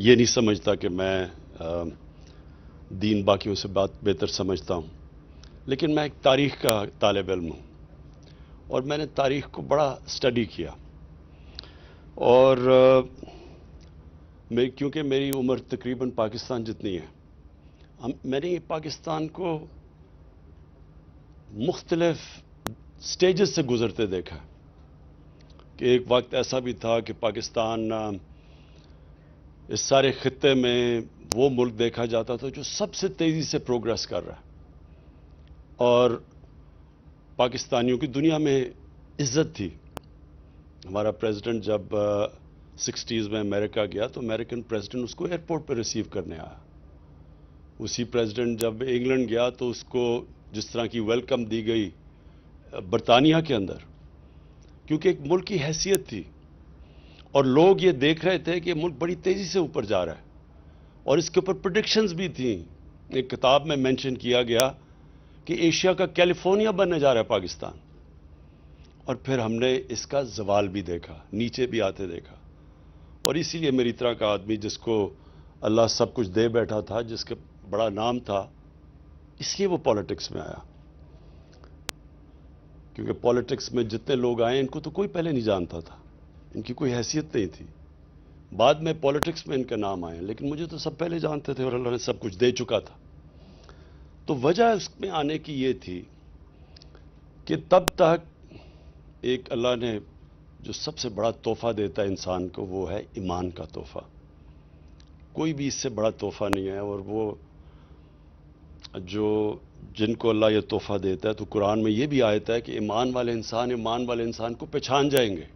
ये नहीं समझता कि मैं दीन बाकियों से बात बेहतर समझता हूँ लेकिन मैं एक तारीख़ का तालब इलम हूँ और मैंने तारीख़ को बड़ा स्टडी किया और मेरी क्योंकि मेरी उम्र तकरीबन पाकिस्तान जितनी है हम मैंने ये पाकिस्तान को मुख्तलफ स्टेज से गुज़रते देखा कि एक वक्त ऐसा भी था कि पाकिस्तान इस सारे खत्े में वो मुल्क देखा जाता था जो सबसे तेज़ी से प्रोग्रेस कर रहा है और पाकिस्तानियों की दुनिया में इज्जत थी हमारा प्रेसिडेंट जब सिक्सटीज़ में अमेरिका गया तो अमेरिकन प्रेसिडेंट उसको एयरपोर्ट पर रिसीव करने आया उसी प्रेसिडेंट जब इंग्लैंड गया तो उसको जिस तरह की वेलकम दी गई बरतानिया के अंदर क्योंकि एक मुल्क की हैसियत थी और लोग ये देख रहे थे कि मुल्क बड़ी तेज़ी से ऊपर जा रहा है और इसके ऊपर प्रडिक्शंस भी थी एक किताब में मेंशन किया गया कि एशिया का कैलिफोर्निया बनने जा रहा है पाकिस्तान और फिर हमने इसका जवाल भी देखा नीचे भी आते देखा और इसीलिए मेरी तरह का आदमी जिसको अल्लाह सब कुछ दे बैठा था जिसका बड़ा नाम था इसलिए वो पॉलिटिक्स में आया क्योंकि पॉलिटिक्स में जितने लोग आए इनको तो कोई पहले नहीं जानता था इनकी कोई हैसियत नहीं थी बाद में पॉलिटिक्स में इनका नाम आया लेकिन मुझे तो सब पहले जानते थे और अल्लाह ने सब कुछ दे चुका था तो वजह इसमें आने की ये थी कि तब तक एक अल्लाह ने जो सबसे बड़ा तोहफ़ा देता है इंसान को वो है ईमान का तोहफ़ा कोई भी इससे बड़ा तोहफ़ा नहीं है और वो जो जिनको अल्लाह ये तोहफ़ा देता है तो कुरान में ये भी आयता है कि ईमान वाले इंसान ईमान वाले इंसान को पहचान जाएंगे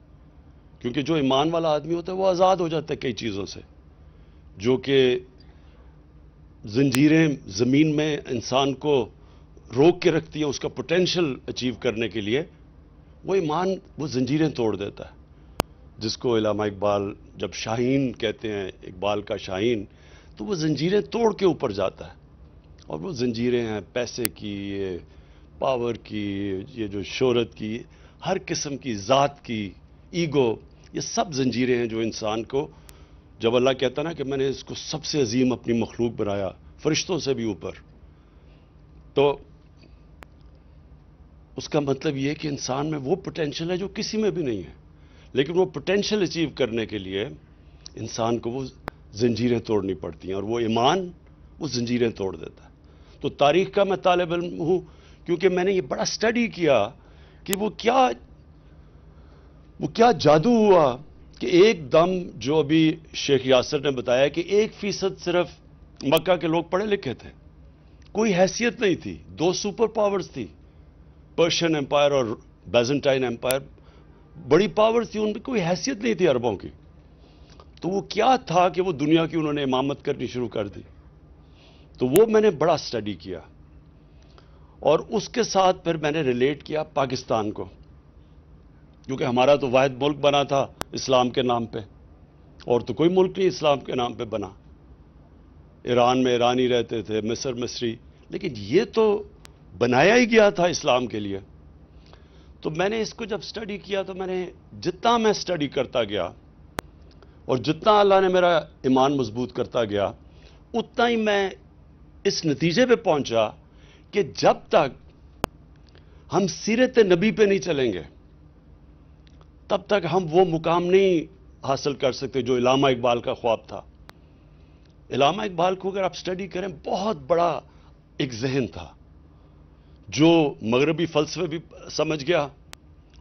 क्योंकि जो ईमान वाला आदमी होता है वो आज़ाद हो जाता है कई चीज़ों से जो कि जंजीरें ज़मीन में इंसान को रोक के रखती हैं उसका पोटेंशल अचीव करने के लिए वो ईमान वो जंजीरें तोड़ देता है जिसको इलामा इकबाल जब शाहीन कहते हैं इकबाल का शाहीन तो वो जंजीरें तोड़ के ऊपर जाता है और वो जंजीरें हैं पैसे की ये पावर की ये जो शोहरत की हर किस्म की ज़ात की ईगो ये सब जंजीरें हैं जो इंसान को जब अल्लाह कहता ना कि मैंने इसको सबसे अजीम अपनी मखलूक बनाया फरिश्तों से भी ऊपर तो उसका मतलब ये कि इंसान में वो पोटेंशियल है जो किसी में भी नहीं है लेकिन वो पोटेंशियल अचीव करने के लिए इंसान को वो जंजीरें तोड़नी पड़ती हैं और वो ईमान वो जंजीरें तोड़ देता है तो तारीख का मैं तालब इम हूँ क्योंकि मैंने ये बड़ा स्टडी किया कि वो क्या वो क्या जादू हुआ कि एक दम जो अभी शेख यासर ने बताया कि एक फीसद सिर्फ मक्का के लोग पढ़े लिखे थे कोई हैसियत नहीं थी दो सुपर पावर्स थी पर्शियन एम्पायर और बेजेंटाइन एम्पायर बड़ी पावर्स थी उनमें कोई हैसियत नहीं थी अरबों की तो वो क्या था कि वो दुनिया की उन्होंने इमामत करनी शुरू कर दी तो वो मैंने बड़ा स्टडी किया और उसके साथ फिर मैंने रिलेट किया पाकिस्तान को क्योंकि हमारा तो वाद मुल्क बना था इस्लाम के नाम पे और तो कोई मुल्क नहीं इस्लाम के नाम पे बना ईरान में ईरानी रहते थे मिस्र मिस्री लेकिन ये तो बनाया ही गया था इस्लाम के लिए तो मैंने इसको जब स्टडी किया तो मैंने जितना मैं स्टडी करता गया और जितना अल्लाह ने मेरा ईमान मजबूत करता गया उतना ही मैं इस नतीजे पे पहुंचा कि जब तक हम सीरत नबी पे नहीं चलेंगे तब तक हम वो मुकाम नहीं हासिल कर सकते जो इलामा इकबाल का ख्वाब था इलामा इकबाल को अगर आप स्टडी करें बहुत बड़ा एक जहन था जो मगरबी फलसफे भी समझ गया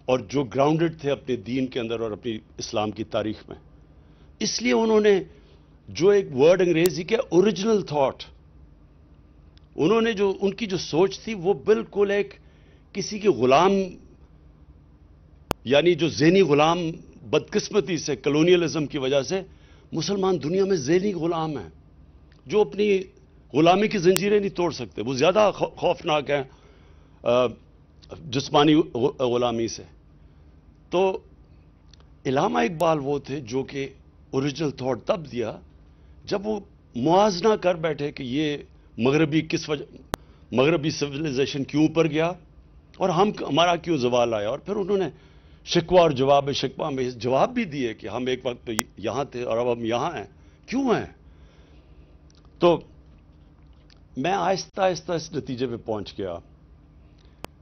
और जो ग्राउंडेड थे अपने दीन के अंदर और अपनी इस्लाम की तारीख में इसलिए उन्होंने जो एक वर्ड अंग्रेजी के ओरिजिनल थॉट उन्होंने जो उनकी जो सोच थी वो बिल्कुल एक किसी के गुलाम यानी जो जहनी गुलाम बदकिस्मती से कलोनियलिज्म की वजह से मुसलमान दुनिया में जहनी गुलाम हैं जो अपनी गुलामी की जंजीरें नहीं तोड़ सकते वो ज़्यादा खौफनाक हैं जिसमानी गुलामी से तो इलामा इकबाल वो थे जो कि ओरिजिनल थाट तब दिया जब वो मुआजना कर बैठे कि ये मगरबी किस वजह मगरबी सिविलाइजेशन क्यों ऊपर गया और हम हमारा क्यों जवाल आया और फिर उन्होंने शिकवा और जवाब शिकवा में जवाब भी दिए कि हम एक वक्त तो यहां थे और अब हम यहां हैं क्यों हैं तो मैं आहिस्ता आहिस्ता इस नतीजे पे पहुंच गया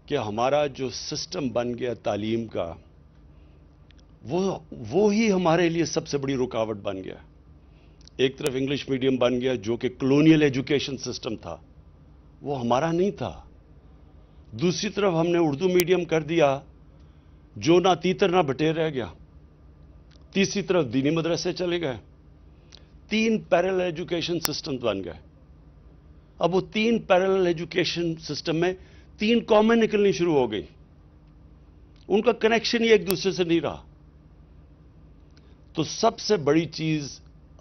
कि हमारा जो सिस्टम बन गया तालीम का वो वो ही हमारे लिए सबसे बड़ी रुकावट बन गया एक तरफ इंग्लिश मीडियम बन गया जो कि कलोनियल एजुकेशन सिस्टम था वो हमारा नहीं था दूसरी तरफ हमने उर्दू मीडियम कर दिया जो ना तीतर ना बटेर रह गया तीसरी तरफ दीनी मदरसे चले गए तीन पैरल एजुकेशन सिस्टम बन गए अब वो तीन पैरल एजुकेशन सिस्टम में तीन कॉमन निकलनी शुरू हो गई उनका कनेक्शन ही एक दूसरे से नहीं रहा तो सबसे बड़ी चीज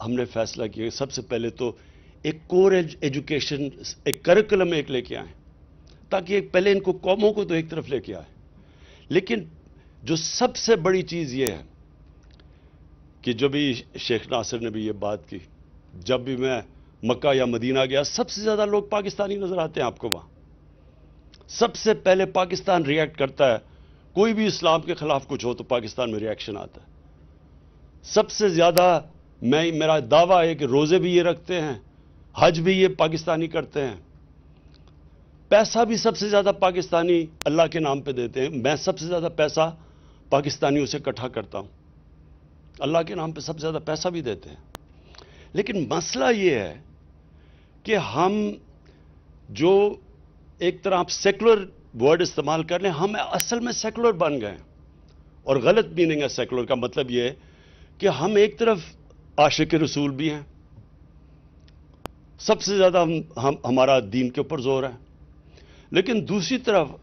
हमने फैसला किया सबसे पहले तो एक कोर एजुकेशन एक करिकुलम एक लेके आए ताकि एक पहले इनको कॉमों को तो एक तरफ लेके आए लेकिन जो सबसे बड़ी चीज़ ये है कि जो भी शेख नासिर ने भी ये बात की जब भी मैं मक्का या मदीना गया सबसे ज़्यादा लोग पाकिस्तानी नज़र आते हैं आपको वहां सबसे पहले पाकिस्तान रिएक्ट करता है कोई भी इस्लाम के खिलाफ कुछ हो तो पाकिस्तान में रिएक्शन आता है सबसे ज़्यादा मैं मेरा दावा है कि रोज़े भी ये रखते हैं हज भी ये पाकिस्तानी करते हैं पैसा भी सबसे ज़्यादा पाकिस्तानी अल्लाह के नाम पे देते हैं मैं सबसे ज़्यादा पैसा पाकिस्तानियों से इकट्ठा करता हूं अल्लाह के नाम पे सबसे ज़्यादा पैसा भी देते हैं लेकिन मसला ये है कि हम जो एक तरह आप सेकुलर वर्ड इस्तेमाल कर लें हम असल में सेकुलर बन गए और गलत मीनिंग है सेकुलर का मतलब ये है कि हम एक तरफ आशिक रसूल भी हैं सबसे ज़्यादा हम, हम हमारा दीन के ऊपर जोर है लेकिन दूसरी तरफ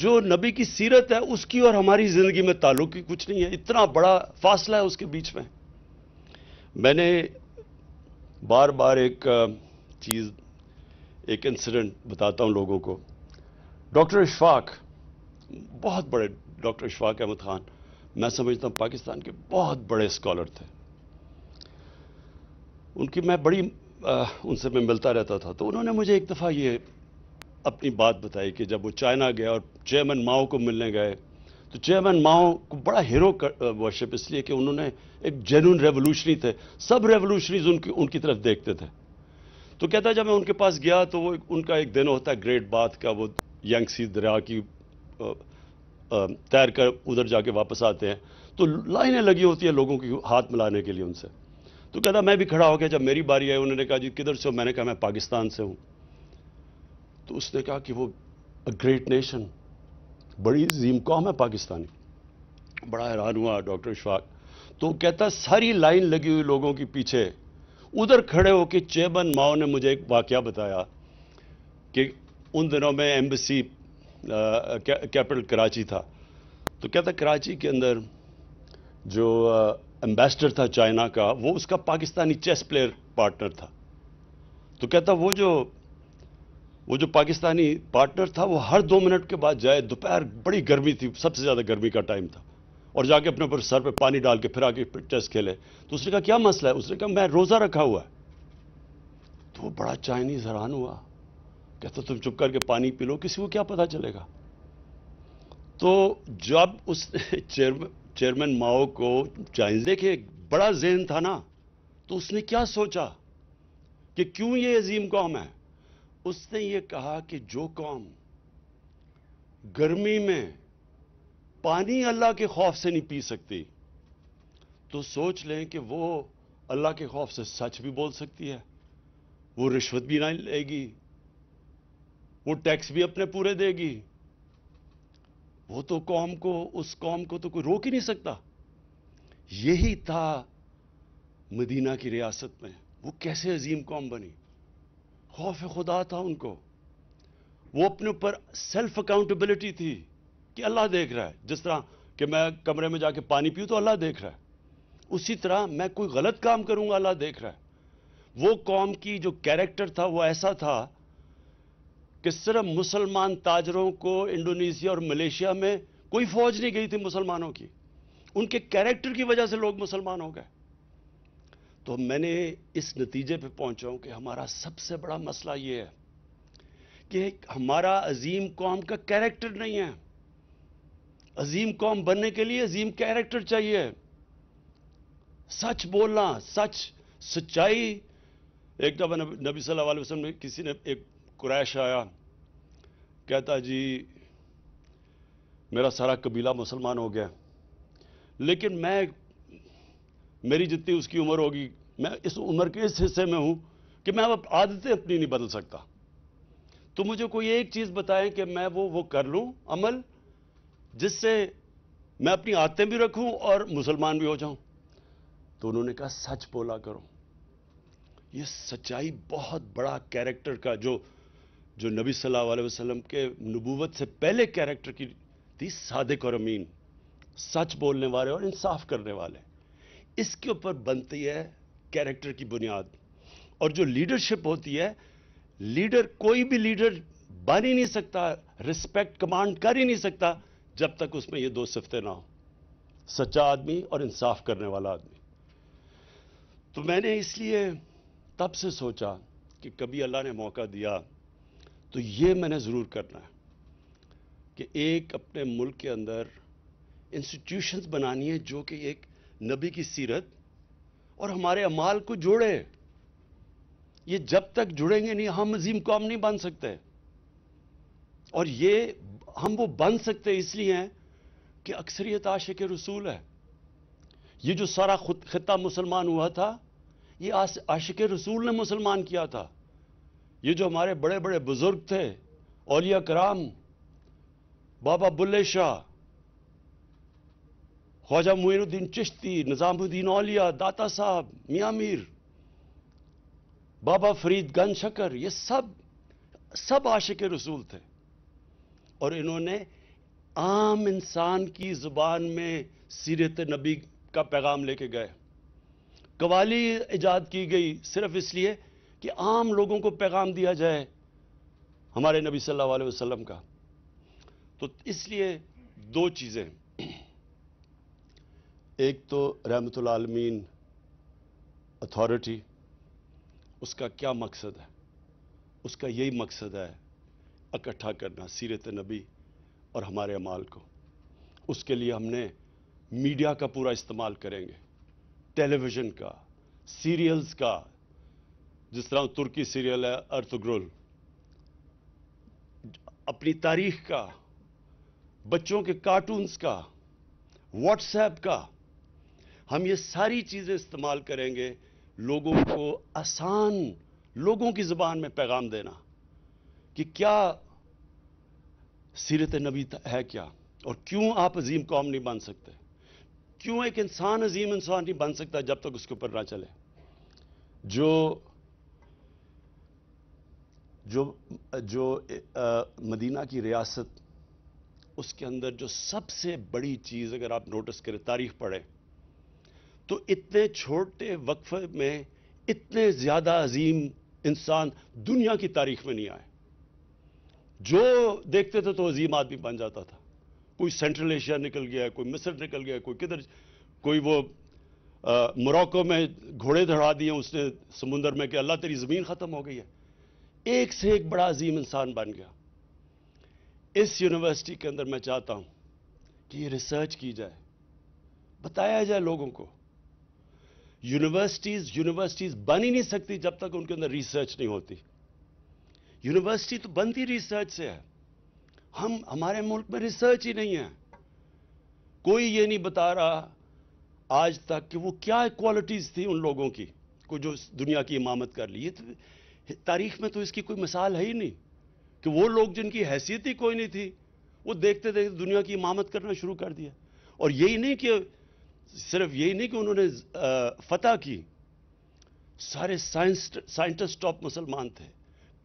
जो नबी की सीरत है उसकी और हमारी जिंदगी में ताल्लुक ही कुछ नहीं है इतना बड़ा फासला है उसके बीच में मैंने बार बार एक चीज़ एक इंसिडेंट बताता हूँ लोगों को डॉक्टर इशफाक बहुत बड़े डॉक्टर इशफाक अहमद खान मैं समझता हूँ पाकिस्तान के बहुत बड़े स्कॉलर थे उनकी मैं बड़ी आ, उनसे मैं मिलता रहता था तो उन्होंने मुझे एक दफ़ा ये अपनी बात बताई कि जब वो चाइना गए और चेयरमैन माओ को मिलने गए तो चेयरमैन माओ को बड़ा हीरो वर्शिप इसलिए कि उन्होंने एक जेन्यून रेवोल्यूशनरी थे सब रेवोल्यूशनरीज उनकी उनकी तरफ देखते थे तो कहता जब मैं उनके पास गया तो वो उनका एक दिन होता है ग्रेट बात का वो यंगसी दरिया की तैर कर उधर जाके वापस आते हैं तो लाइनें लगी होती हैं लोगों की हाथ मिलाने के लिए उनसे तो कहता मैं भी खड़ा हो गया जब मेरी बारी आई उन्होंने कहा जी किधर से हो मैंने कहा मैं पाकिस्तान से हूँ तो उसने कहा कि वो अ ग्रेट नेशन बड़ी जीम कौम है पाकिस्तानी बड़ा हैरान हुआ डॉक्टर इशफाक तो कहता सारी लाइन लगी हुई लोगों के पीछे उधर खड़े होकर चेबन माओ ने मुझे एक वाक्य बताया कि उन दिनों में एम्बेसी कैपिटल कराची था तो कहता कराची के अंदर जो एम्बेसडर था चाइना का वो उसका पाकिस्तानी चेस प्लेयर पार्टनर था तो कहता वो जो वो जो पाकिस्तानी पार्टनर था वो हर दो मिनट के बाद जाए दोपहर बड़ी गर्मी थी सबसे ज़्यादा गर्मी का टाइम था और जाके अपने ऊपर सर पे पानी डाल के फिर आके टेस्ट खेले तो उसने कहा क्या मसला है उसने कहा मैं रोज़ा रखा हुआ है तो वो बड़ा चाइनीज़ हैरान हुआ कहता तुम चुप करके पानी पी लो किसी को क्या पता चलेगा तो जब उस चेयर चेयरमैन माओ को चाइनीज देखे बड़ा जहन था ना तो उसने क्या सोचा कि क्यों ये अजीम कौम है उसने ये कहा कि जो कौम गर्मी में पानी अल्लाह के खौफ से नहीं पी सकती तो सोच लें कि वो अल्लाह के खौफ से सच भी बोल सकती है वो रिश्वत भी नहीं लेगी वो टैक्स भी अपने पूरे देगी वो तो कौम को उस कौम को तो कोई रोक ही नहीं सकता यही था मदीना की रियासत में वो कैसे अजीम कौम बनी खौफ खुदा था उनको वो अपने ऊपर सेल्फ अकाउंटेबिलिटी थी कि अल्लाह देख रहा है जिस तरह कि मैं कमरे में जाके पानी पीऊँ तो अल्लाह देख रहा है उसी तरह मैं कोई गलत काम करूँगा अल्लाह देख रहा है वो कौम की जो कैरेक्टर था वो ऐसा था कि सिर्फ मुसलमान ताजरों को इंडोनेशिया और मलेशिया में कोई फौज नहीं गई थी मुसलमानों की उनके कैरेक्टर की वजह से लोग मुसलमान हो गए तो मैंने इस नतीजे पे पहुंचा हूं कि हमारा सबसे बड़ा मसला ये है कि हमारा अजीम कौम का कैरेक्टर नहीं है अजीम कौम बनने के लिए अजीम कैरेक्टर चाहिए सच बोलना सच सच्चाई एक दफा नबी सल्लल्लाहु अलैहि वसल्लम ने किसी ने एक कुरैश आया कहता जी मेरा सारा कबीला मुसलमान हो गया लेकिन मैं मेरी जितनी उसकी उम्र होगी मैं इस उम्र के इस हिस्से में हूं कि मैं अब आदतें अपनी नहीं बदल सकता तो मुझे कोई एक चीज़ बताएं कि मैं वो वो कर लूं अमल जिससे मैं अपनी आदतें भी रखूं और मुसलमान भी हो जाऊं तो उन्होंने कहा सच बोला करो ये सच्चाई बहुत बड़ा कैरेक्टर का जो जो नबी सल्लल्लाहु अलैहि वसल्लम के नबूवत से पहले कैरेक्टर की थी सादिक और अमीन सच बोलने वाले और इंसाफ करने वाले इसके ऊपर बनती है कैरेक्टर की बुनियाद और जो लीडरशिप होती है लीडर कोई भी लीडर बन ही नहीं सकता रिस्पेक्ट कमांड कर ही नहीं सकता जब तक उसमें ये दो सिफ्ते ना हो सच्चा आदमी और इंसाफ करने वाला आदमी तो मैंने इसलिए तब से सोचा कि कभी अल्लाह ने मौका दिया तो ये मैंने ज़रूर करना है कि एक अपने मुल्क के अंदर इंस्टीट्यूशंस बनानी है जो कि एक नबी की सीरत और हमारे अमाल को जोड़े ये जब तक जुड़ेंगे नहीं हम अजीम कौम नहीं बन सकते और ये हम वो बन सकते इसलिए हैं कि अक्सरियत के रसूल है ये जो सारा खत्ता मुसलमान हुआ था ये आशिक रसूल ने मुसलमान किया था ये जो हमारे बड़े बड़े बुजुर्ग थे औलिया कराम बाबा बुल्ले शाह ख्वाजा मोनुद्दीन चिश्ती निज़ामुद्दीन औलिया दाता साहब मियाँ मीर बाबा फरीद गन शकर ये सब सब आशिक रसूल थे और इन्होंने आम इंसान की ज़ुबान में सीरत नबी का पैगाम लेके गए कवाली ईजाद की गई सिर्फ इसलिए कि आम लोगों को पैगाम दिया जाए हमारे नबी सल्लल्लाहु अलैहि वसल्लम का तो इसलिए दो चीज़ें एक तो रहमतमीन आलमीन अथॉरिटी उसका क्या मकसद है उसका यही मकसद है इकट्ठा करना सीरत नबी और हमारे अमाल को उसके लिए हमने मीडिया का पूरा इस्तेमाल करेंगे टेलीविज़न का सीरियल्स का जिस तरह तुर्की सीरियल है अर्थग्रुल अपनी तारीख का बच्चों के कार्टून्स का व्हाट्सएप का हम ये सारी चीज़ें इस्तेमाल करेंगे लोगों को आसान लोगों की ज़बान में पैगाम देना कि क्या सीरत नबी है क्या और क्यों आप अजीम कौम नहीं बन सकते क्यों एक इंसान अजीम इंसान नहीं बन सकता जब तक उसके ऊपर ना चले जो जो जो आ, मदीना की रियासत उसके अंदर जो सबसे बड़ी चीज़ अगर आप नोटिस करें तारीख पढ़ें तो इतने छोटे वक्फे में इतने ज़्यादा अजीम इंसान दुनिया की तारीख में नहीं आए जो देखते थे तो अजीम आदमी बन जाता था कोई सेंट्रल एशिया निकल गया कोई मिस्र निकल गया कोई किधर कोई वो मोरक्को में घोड़े धड़ा दिए उसने समुंदर में कि अल्लाह तेरी ज़मीन ख़त्म हो गई है एक से एक बड़ा अजीम इंसान बन गया इस यूनिवर्सिटी के अंदर मैं चाहता हूं कि ये रिसर्च की जाए बताया जाए लोगों को यूनिवर्सिटीज यूनिवर्सिटीज बन ही नहीं सकती जब तक उनके अंदर रिसर्च नहीं होती यूनिवर्सिटी तो बनती रिसर्च से है हम हमारे मुल्क में रिसर्च ही नहीं है कोई ये नहीं बता रहा आज तक कि वो क्या क्वालिटीज़ थी उन लोगों की को जो दुनिया की इमामत कर ली ये तो तारीख में तो इसकी कोई मिसाल है ही नहीं कि वो लोग जिनकी हैसियत ही कोई नहीं थी वो देखते देखते दुनिया की इमामत करना शुरू कर दिया और यही नहीं कि सिर्फ यही नहीं कि उन्होंने फतह की सारे साइंस साइंटिस्ट टॉप मुसलमान थे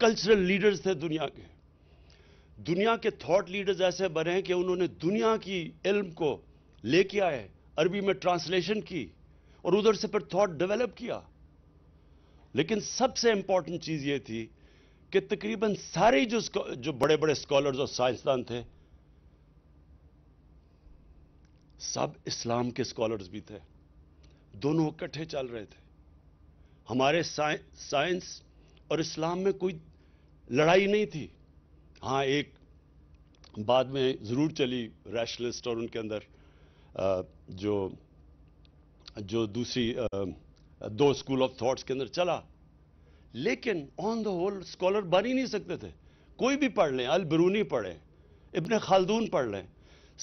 कल्चरल लीडर्स थे दुनिया के दुनिया के थॉट लीडर्स ऐसे बने हैं कि उन्होंने दुनिया की इल्म को लेके आए अरबी में ट्रांसलेशन की और उधर से फिर थॉट डेवलप किया लेकिन सबसे इंपॉर्टेंट चीज़ ये थी कि तकरीबन सारे जो जो बड़े बड़े स्कॉलर्स और साइंसदान थे सब इस्लाम के स्कॉलर्स भी थे दोनों इकट्ठे चल रहे थे हमारे साइंस और इस्लाम में कोई लड़ाई नहीं थी हाँ एक बाद में ज़रूर चली रैशनलिस्ट और उनके अंदर जो जो दूसरी दो स्कूल ऑफ थॉट्स के अंदर चला लेकिन ऑन द होल स्कॉलर बन ही नहीं सकते थे कोई भी पढ़ लें अल बिरूनी पढ़ें इबन खालदून पढ़ लें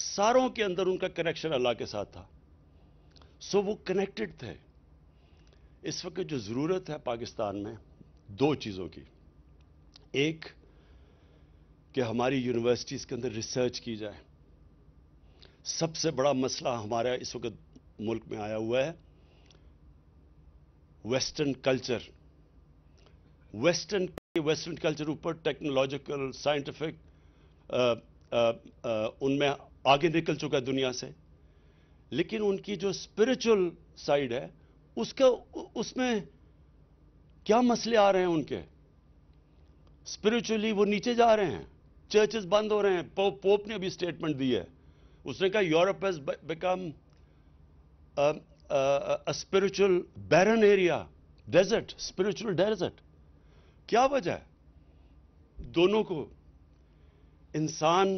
सारों के अंदर उनका कनेक्शन अल्लाह के साथ था सो वो कनेक्टेड थे इस वक्त जो ज़रूरत है पाकिस्तान में दो चीज़ों की एक कि हमारी यूनिवर्सिटीज़ के अंदर रिसर्च की जाए सबसे बड़ा मसला हमारा इस वक्त मुल्क में आया हुआ है western culture western western culture ऊपर टेक्नोलॉजिकल साइंटिफिक उनमें आगे निकल चुका है दुनिया से लेकिन उनकी जो स्पिरिचुअल साइड है उसका उसमें क्या मसले आ रहे हैं उनके स्पिरिचुअली वो नीचे जा रहे हैं चर्चेस बंद हो रहे हैं पो, पोप ने अभी स्टेटमेंट दी है उसने कहा Europe has become a spiritual barren area desert spiritual desert क्या वजह है दोनों को इंसान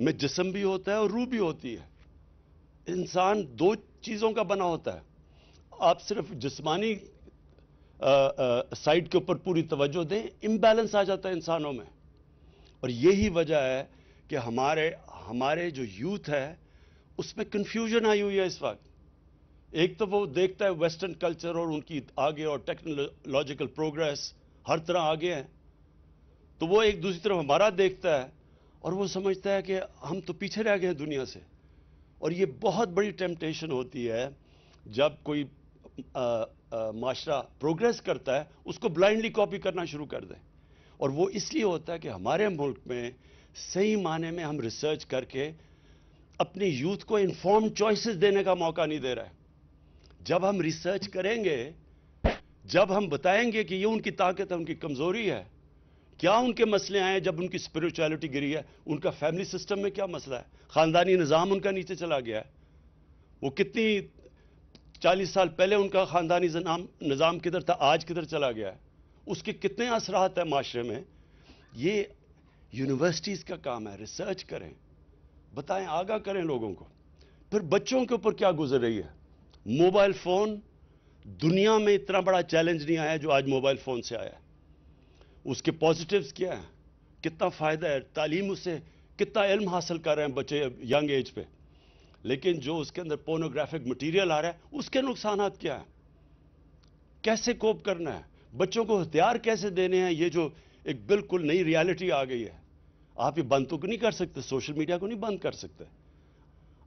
में जिसम भी होता है और रूह भी होती है इंसान दो चीज़ों का बना होता है आप सिर्फ जिस्मानी साइड के ऊपर पूरी तवज्जो दें इम्बैलेंस आ जाता है इंसानों में और यही वजह है कि हमारे हमारे जो यूथ है उसमें कन्फ्यूजन आई हुई है इस वक्त एक तो वो देखता है वेस्टर्न कल्चर और उनकी आगे और टेक्नोलॉजिकल प्रोग्रेस हर तरह आगे हैं तो वो एक दूसरी तरफ हमारा देखता है और वो समझता है कि हम तो पीछे रह गए हैं दुनिया से और ये बहुत बड़ी टेम्पटेशन होती है जब कोई माशरा प्रोग्रेस करता है उसको ब्लाइंडली कॉपी करना शुरू कर दें और वो इसलिए होता है कि हमारे मुल्क में सही माने में हम रिसर्च करके अपने यूथ को इन्फॉर्म चॉइसेस देने का मौका नहीं दे रहा है जब हम रिसर्च करेंगे जब हम बताएंगे कि ये उनकी ताकत है उनकी कमज़ोरी है क्या उनके मसले आए जब उनकी स्पिरिचुअलिटी गिरी है उनका फैमिली सिस्टम में क्या मसला है ख़ानदानी निज़ाम उनका नीचे चला गया है वो कितनी चालीस साल पहले उनका ख़ानदानी निज़ाम किधर था आज किधर चला गया है उसके कितने असरात हैं माशरे में ये यूनिवर्सिटीज़ का काम है रिसर्च करें बताएं आगा करें लोगों को फिर बच्चों के ऊपर क्या गुजर रही है मोबाइल फ़ोन दुनिया में इतना बड़ा चैलेंज नहीं आया जो आज मोबाइल फ़ोन से आया है उसके पॉजिटिव्स क्या हैं कितना फ़ायदा है तालीम उससे कितना इल्म हासिल कर रहे हैं बच्चे यंग एज पे लेकिन जो उसके अंदर पोर्नोग्राफिक मटेरियल आ रहा है उसके नुकसान क्या हैं कैसे कोप करना है बच्चों को हथियार कैसे देने हैं ये जो एक बिल्कुल नई रियलिटी आ गई है आप ये बंद तो नहीं कर सकते सोशल मीडिया को नहीं बंद कर सकते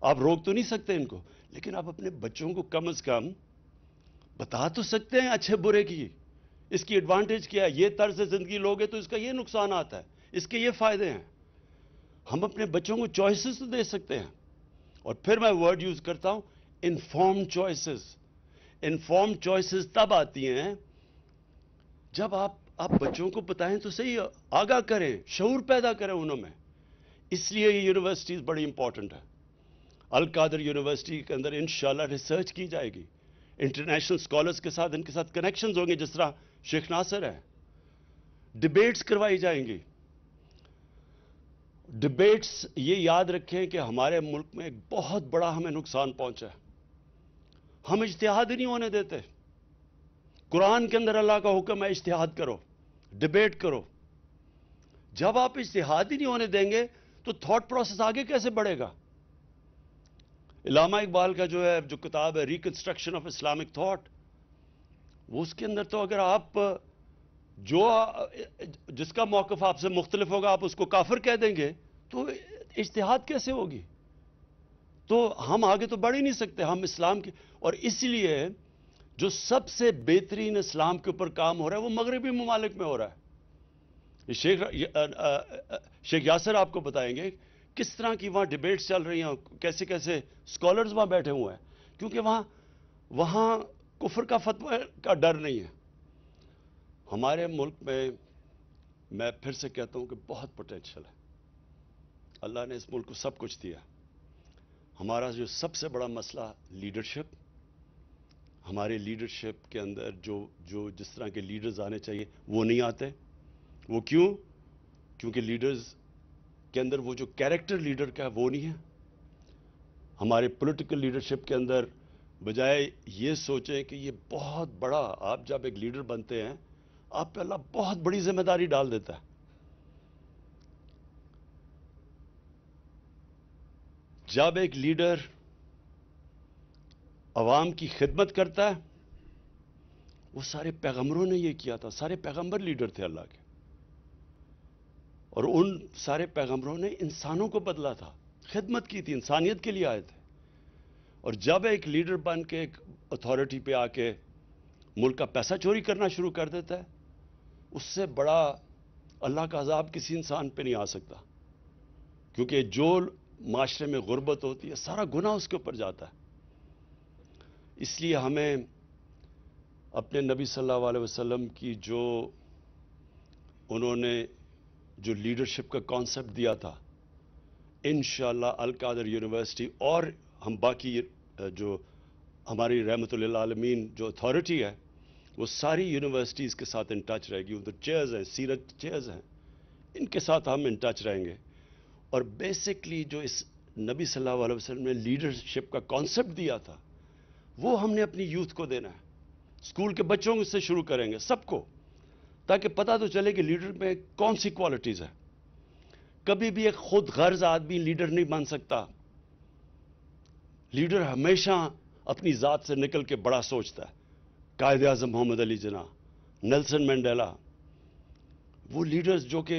आप रोक तो नहीं सकते इनको लेकिन आप अपने बच्चों को कम अज कम बता तो सकते हैं अच्छे बुरे की इसकी एडवांटेज क्या है ये तर्ज ज़िंदगी लोगे तो इसका ये नुकसान आता है इसके ये फ़ायदे हैं हम अपने बच्चों को चॉइसेस तो दे सकते हैं और फिर मैं वर्ड यूज़ करता हूं इन्फॉर्म चॉइसेस इन्फॉर्म चॉइसेस तब आती हैं जब आप आप बच्चों को बताएं तो सही आगाह करें शूर पैदा करें उनमें इसलिए ये यूनिवर्सिटीज़ बड़ी इंपॉर्टेंट है अलकादर यूनिवर्सिटी के अंदर इंशाल्लाह रिसर्च की जाएगी इंटरनेशनल स्कॉलर्स के साथ इनके साथ कनेक्शंस होंगे जिस तरह शेख नासर है डिबेट्स करवाई जाएंगी डिबेट्स ये याद रखें कि हमारे मुल्क में एक बहुत बड़ा हमें नुकसान पहुंचा है हम इश्तिहाद ही नहीं होने देते कुरान के अंदर अल्लाह का हुक्म है इश्तिहाद करो डिबेट करो जब आप इश्तिहाद ही नहीं होने देंगे तो थॉट प्रोसेस आगे कैसे बढ़ेगा इलामा इकबाल का जो है जो किताब है रिकंस्ट्रक्शन ऑफ इस्लामिक थॉट उसके अंदर तो अगर आप जो जिसका मौकफ आपसे मुख्तलिफ होगा आप उसको काफिर कह देंगे तो इश्तहाद कैसे होगी तो हम आगे तो बढ़ ही नहीं सकते हम इस्लाम के और इसलिए जो सबसे बेहतरीन इस्लाम के ऊपर काम हो रहा है वो मगरबी ममालिक में हो रहा है शेख शेख यासर आपको बताएंगे किस तरह की वहाँ डिबेट्स चल रही हैं कैसे कैसे स्कॉलर्स वहाँ बैठे हुए हैं क्योंकि वहाँ वहाँ कुफर का फतवा का डर नहीं है हमारे मुल्क में मैं फिर से कहता हूँ कि बहुत पोटेंशल है अल्लाह ने इस मुल्क को सब कुछ दिया हमारा जो सबसे बड़ा मसला लीडरशिप हमारे लीडरशिप के अंदर जो जो जिस तरह के लीडर्स आने चाहिए वो नहीं आते वो क्यों क्योंकि लीडर्स के अंदर वो जो कैरेक्टर लीडर का है वो नहीं है हमारे पॉलिटिकल लीडरशिप के अंदर बजाय ये सोचें कि ये बहुत बड़ा आप जब एक लीडर बनते हैं आप पे अल्लाह बहुत बड़ी जिम्मेदारी डाल देता है जब एक लीडर आवाम की खिदमत करता है वो सारे पैगंबरों ने ये किया था सारे पैगंबर लीडर थे अल्लाह के और उन सारे पैगंबरों ने इंसानों को बदला था खिदमत की थी इंसानियत के लिए आए थे और जब एक लीडर बन के एक अथॉरिटी पे आके मुल्क का पैसा चोरी करना शुरू कर देता है उससे बड़ा अल्लाह का अजाब किसी इंसान पे नहीं आ सकता क्योंकि जो माशरे में गुर्बत होती है सारा गुना उसके ऊपर जाता है इसलिए हमें अपने नबी सल्लल्लाहु अलैहि वसल्लम की जो उन्होंने जो लीडरशिप का कॉन्सेप्ट दिया था इन अल कादर यूनिवर्सिटी और हम बाकी जो हमारी रहमत आलमीन जो अथॉरिटी है वो सारी यूनिवर्सिटीज़ के साथ इन टच रहेगी उधर चेयर्स हैं सीरत चेयर्स हैं इनके साथ हम इन टच रहेंगे और बेसिकली जो इस नबी सल्लल्लाहु अलैहि वसल्लम ने लीडरशिप का कॉन्सेप्ट दिया था वो हमने अपनी यूथ को देना है स्कूल के बच्चों से शुरू करेंगे सबको ताकि पता तो चले कि लीडर में कौन सी क्वालिटीज़ है कभी भी एक खुद गर्ज आदमी लीडर नहीं बन सकता लीडर हमेशा अपनी ज़ात से निकल के बड़ा सोचता है कायद अजम मोहम्मद अली जना नेल्सन मंडेला वो लीडर्स जो कि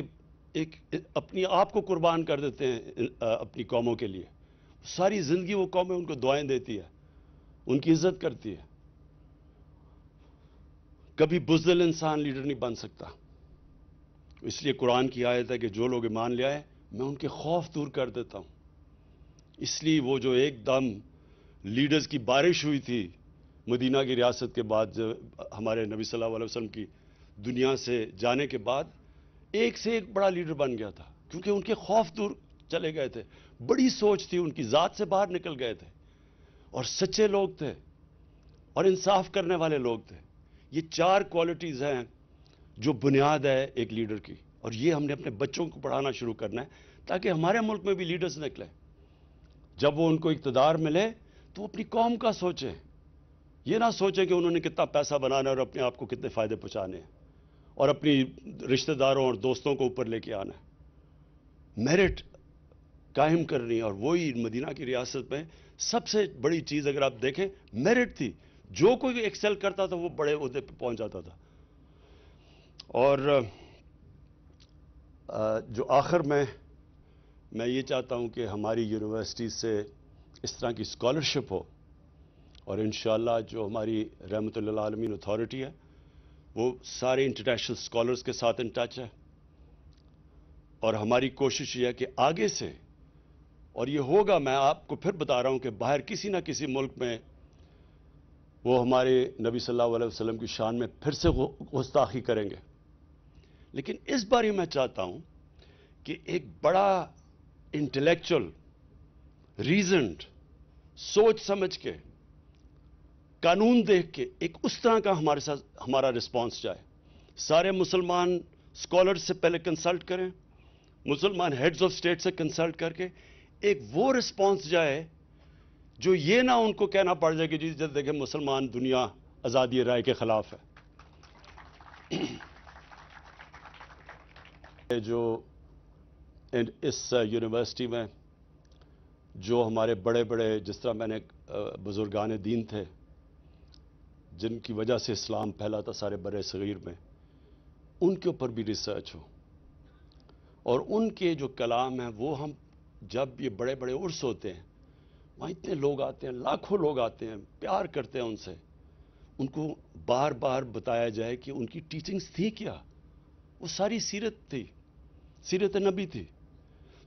एक अपनी आप को कुर्बान कर देते हैं अपनी कौमों के लिए सारी ज़िंदगी वो कौमें उनको दुआएं देती है उनकी इज्जत करती है कभी बुजदल इंसान लीडर नहीं बन सकता इसलिए कुरान की आयत है कि जो लोग ईमान ले आए मैं उनके खौफ दूर कर देता हूँ इसलिए वो जो एकदम लीडर्स की बारिश हुई थी मदीना की रियासत के बाद जब हमारे नबी सल्लल्लाहु अलैहि वसल्लम की दुनिया से जाने के बाद एक से एक बड़ा लीडर बन गया था क्योंकि उनके खौफ दूर चले गए थे बड़ी सोच थी उनकी ज़ात से बाहर निकल गए थे और सच्चे लोग थे और इंसाफ करने वाले लोग थे ये चार क्वालिटीज़ हैं जो बुनियाद है एक लीडर की और ये हमने अपने बच्चों को पढ़ाना शुरू करना है ताकि हमारे मुल्क में भी लीडर्स निकलें जब वो उनको इकतदार मिले तो वो अपनी कौम का सोचें ये ना सोचें कि उन्होंने कितना पैसा बनाना है और अपने आप को कितने फ़ायदे पहुँचाने हैं और अपनी रिश्तेदारों और दोस्तों को ऊपर लेके आना है मेरिट कायम करनी और वही मदीना की रियासत में सबसे बड़ी चीज़ अगर आप देखें मेरिट थी जो कोई एक्सेल करता था वो बड़े उहदे पर पहुंच जाता था और जो आखिर में मैं ये चाहता हूँ कि हमारी यूनिवर्सिटी से इस तरह की स्कॉलरशिप हो और इन जो हमारी रहमत आलमीन अथॉरिटी है वो सारे इंटरनेशनल स्कॉलर्स के साथ इन टच है और हमारी कोशिश ये है कि आगे से और ये होगा मैं आपको फिर बता रहा हूँ कि बाहर किसी ना किसी मुल्क में वो हमारे नबी सल्लल्लाहु अलैहि वसल्लम की शान में फिर से गुस्ताखी करेंगे लेकिन इस बार में मैं चाहता हूँ कि एक बड़ा इंटेलेक्चुअल रीजनड सोच समझ के कानून देख के एक उस तरह का हमारे साथ हमारा रिस्पांस जाए सारे मुसलमान स्कॉलर से पहले कंसल्ट करें मुसलमान हेड्स ऑफ स्टेट से कंसल्ट करके एक वो रिस्पांस जाए जो ये ना उनको कहना पड़ जाए कि जी जब देखें मुसलमान दुनिया आज़ादी राय के ख़िलाफ़ है जो एंड इस यूनिवर्सिटी uh, में जो हमारे बड़े बड़े जिस तरह मैंने uh, बुज़ुर्गान दीन थे जिनकी वजह से इस्लाम फैला था सारे बड़े सग़ीर में उनके ऊपर भी रिसर्च हो और उनके जो कलाम हैं वो हम जब ये बड़े बड़े उर्स होते हैं वहाँ इतने लोग आते हैं लाखों लोग आते हैं प्यार करते हैं उनसे उनको बार बार बताया जाए कि उनकी टीचिंग्स थी क्या वो सारी सीरत थी सीरत नबी थी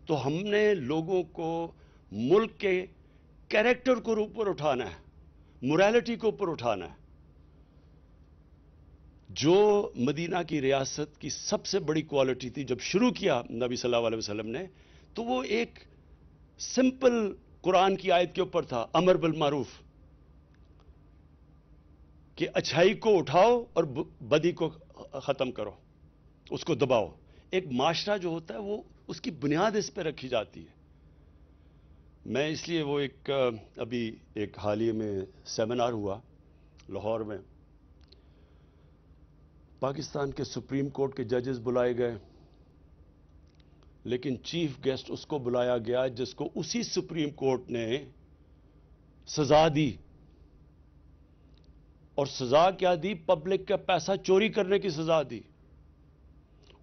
तो हमने लोगों को मुल्क के कैरेक्टर को ऊपर उठाना है मोरालिटी को ऊपर उठाना है जो मदीना की रियासत की सबसे बड़ी क्वालिटी थी जब शुरू किया नबी सल्लल्लाहु अलैहि वसल्लम ने तो वो एक सिंपल कुरान की आयत के ऊपर था अमर बिल मारूफ कि अच्छाई को उठाओ और बदी को ख़त्म करो उसको दबाओ एक माशरा जो होता है वो उसकी बुनियाद इस पर रखी जाती है मैं इसलिए वो एक अभी एक हाल ही में सेमिनार हुआ लाहौर में पाकिस्तान के सुप्रीम कोर्ट के जजेस बुलाए गए लेकिन चीफ गेस्ट उसको बुलाया गया जिसको उसी सुप्रीम कोर्ट ने सजा दी और सजा क्या दी पब्लिक का पैसा चोरी करने की सजा दी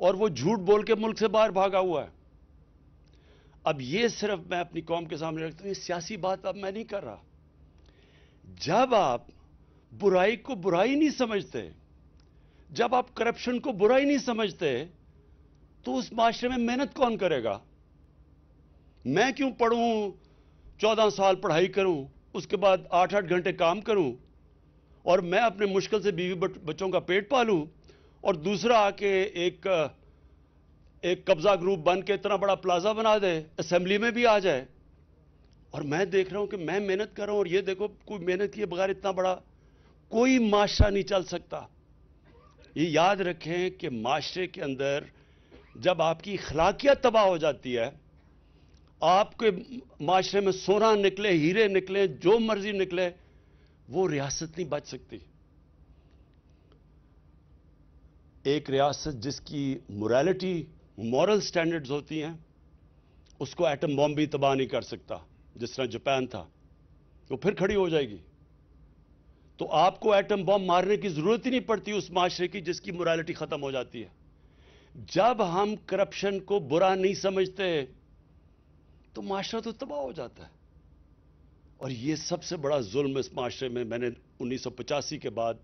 और वो झूठ बोल के मुल्क से बाहर भागा हुआ है अब ये सिर्फ मैं अपनी कौम के सामने रखता हूं ये सियासी बात अब मैं नहीं कर रहा जब आप बुराई को बुराई नहीं समझते जब आप करप्शन को बुराई नहीं समझते तो उस माशरे में मेहनत कौन करेगा मैं क्यों पढ़ूं चौदह साल पढ़ाई करूं उसके बाद आठ आठ घंटे काम करूं और मैं अपने मुश्किल से बीवी बच्चों का पेट पालूं और दूसरा कि एक एक कब्जा ग्रुप बन के इतना बड़ा प्लाजा बना दे असेंबली में भी आ जाए और मैं देख रहा हूं कि मैं मेहनत कर रहा हूं और ये देखो कोई मेहनत किए बगैर इतना बड़ा कोई माशरा नहीं चल सकता ये याद रखें कि माशरे के अंदर जब आपकी खलाकियत तबाह हो जाती है आपके माशरे में सोना निकले हीरे निकले जो मर्जी निकले वो रियासत नहीं बच सकती एक रियासत जिसकी मोरालिटी मॉरल स्टैंडर्ड्स होती हैं उसको एटम बॉम्ब भी तबाह नहीं कर सकता जिस तरह जापान था वो फिर खड़ी हो जाएगी तो आपको एटम बॉम्ब मारने की जरूरत ही नहीं पड़ती उस माशरे की जिसकी मोरालिटी खत्म हो जाती है जब हम करप्शन को बुरा नहीं समझते तो माशरा तो तबाह हो जाता है और ये सबसे बड़ा जुल्म इस माशरे में मैंने उन्नीस के बाद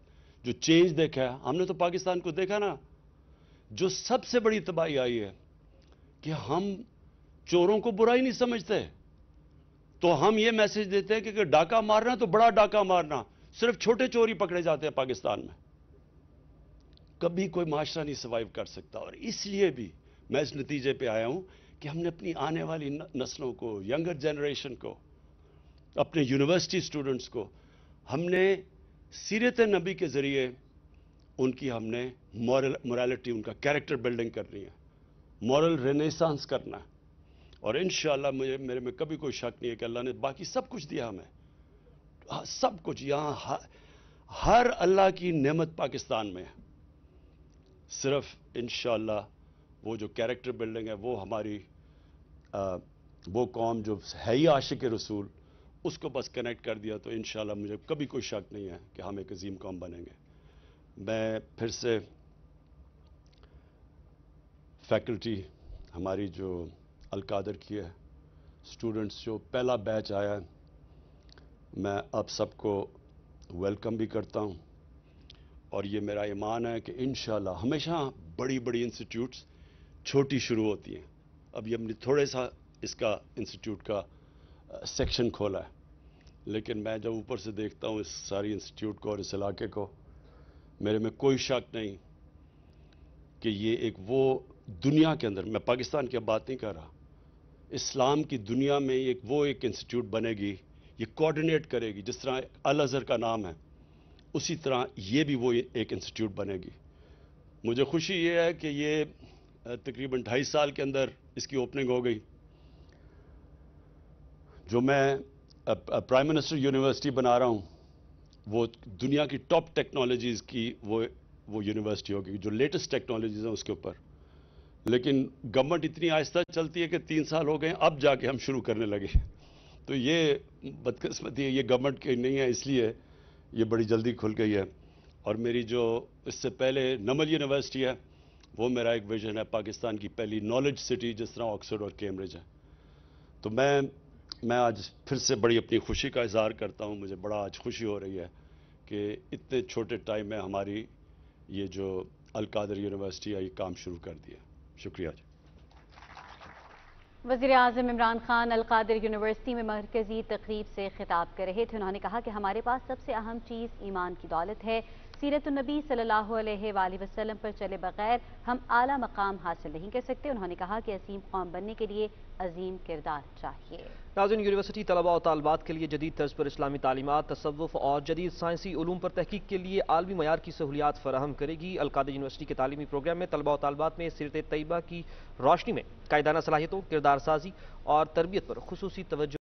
जो चेंज देखा है हमने तो पाकिस्तान को देखा ना जो सबसे बड़ी तबाही आई है कि हम चोरों को बुरा ही नहीं समझते तो हम ये मैसेज देते हैं कि डाका मारना तो बड़ा डाका मारना सिर्फ छोटे चोरी पकड़े जाते हैं पाकिस्तान में कभी कोई माशरा नहीं सर्वाइव कर सकता और इसलिए भी मैं इस नतीजे पे आया हूं कि हमने अपनी आने वाली नस्लों को यंगर जनरेशन को अपने यूनिवर्सिटी स्टूडेंट्स को हमने सीरत नबी के ज़रिए उनकी हमने मॉरल मोरालिटी उनका कैरेक्टर बिल्डिंग करनी है मॉरल रेनेसांस करना है और इन मुझे मेरे में कभी कोई शक नहीं है कि अल्लाह ने बाकी सब कुछ दिया हमें हाँ, सब कुछ यहाँ हर, अल्लाह की नेमत पाकिस्तान में है सिर्फ इन वो जो कैरेक्टर बिल्डिंग है वो हमारी आ, वो कौम जो है ही आशिक रसूल उसको बस कनेक्ट कर दिया तो इन मुझे कभी कोई शक नहीं है कि हम एक अजीम कौम बनेंगे मैं फिर से फैकल्टी हमारी जो अलकादर की है स्टूडेंट्स जो पहला बैच आया है मैं आप सबको वेलकम भी करता हूँ और ये मेरा ईमान है कि इन हमेशा बड़ी बड़ी इंस्टीट्यूट्स छोटी शुरू होती हैं अभी हमने थोड़े सा इसका इंस्टीट्यूट का सेक्शन खोला है लेकिन मैं जब ऊपर से देखता हूँ इस सारी इंस्टीट्यूट को और इस इलाके को मेरे में कोई शक नहीं कि ये एक वो दुनिया के अंदर मैं पाकिस्तान की बात नहीं कर रहा इस्लाम की दुनिया में एक वो एक इंस्टीट्यूट बनेगी ये कोऑर्डिनेट करेगी जिस तरह अल अज़हर का नाम है उसी तरह ये भी वो एक इंस्टीट्यूट बनेगी मुझे खुशी ये है कि ये तकरीबन ढाई साल के अंदर इसकी ओपनिंग हो गई जो मैं प्राइम मिनिस्टर यूनिवर्सिटी बना रहा हूँ वो दुनिया की टॉप टेक्नोलॉजीज़ की वो वो यूनिवर्सिटी होगी जो लेटेस्ट टेक्नोलॉजीज़ हैं उसके ऊपर लेकिन गवर्नमेंट इतनी आहिस्ता चलती है कि तीन साल हो गए अब जाके हम शुरू करने लगे तो ये बदकस्मती है ये गवर्नमेंट की नहीं है इसलिए ये बड़ी जल्दी खुल गई है और मेरी जो इससे पहले नमल यूनिवर्सिटी है वो मेरा एक विजन है पाकिस्तान की पहली नॉलेज सिटी जिस तरह ऑक्सफर्ड और कैम्ब्रिज है तो मैं मैं आज फिर से बड़ी अपनी खुशी का इजहार करता हूँ मुझे बड़ा आज खुशी हो रही है कि इतने छोटे टाइम में हमारी ये जो अलकादर यूनिवर्सिटी है ये काम शुरू कर दिया शुक्रिया जी वजीर अजम इमरान खान अलकादर यूनिवर्सिटी में मरकजी तकरीब से खिताब कर रहे थे उन्होंने कहा कि हमारे पास सबसे अहम चीज़ ईमान की दौलत है सीरत तो नबी सल्लल्लाहु अलैहि वसल्लम पर चले बगैर हम आला मकाम हासिल नहीं कर सकते उन्होंने कहा कि असीम कौम बनने के लिए अजीम किरदार चाहिए नाजिन यूनिवर्सिटी तलबा और तलबात के लिए जदीद तर्ज पर इस्लामी तालीमत तसवफ और जदीद साइंसी ूम पर तहकीक के लिए आलमी मैार की सहूलियात फराहम करेगी अलकादा यूनिवर्सिटी के तलीमी प्रोग्राम में तलबा और तलबात में सीरत तयबा की रोशनी में कायदाना सलाहियतों किरदार साजी और तरबियत पर खसूसी तवज्जो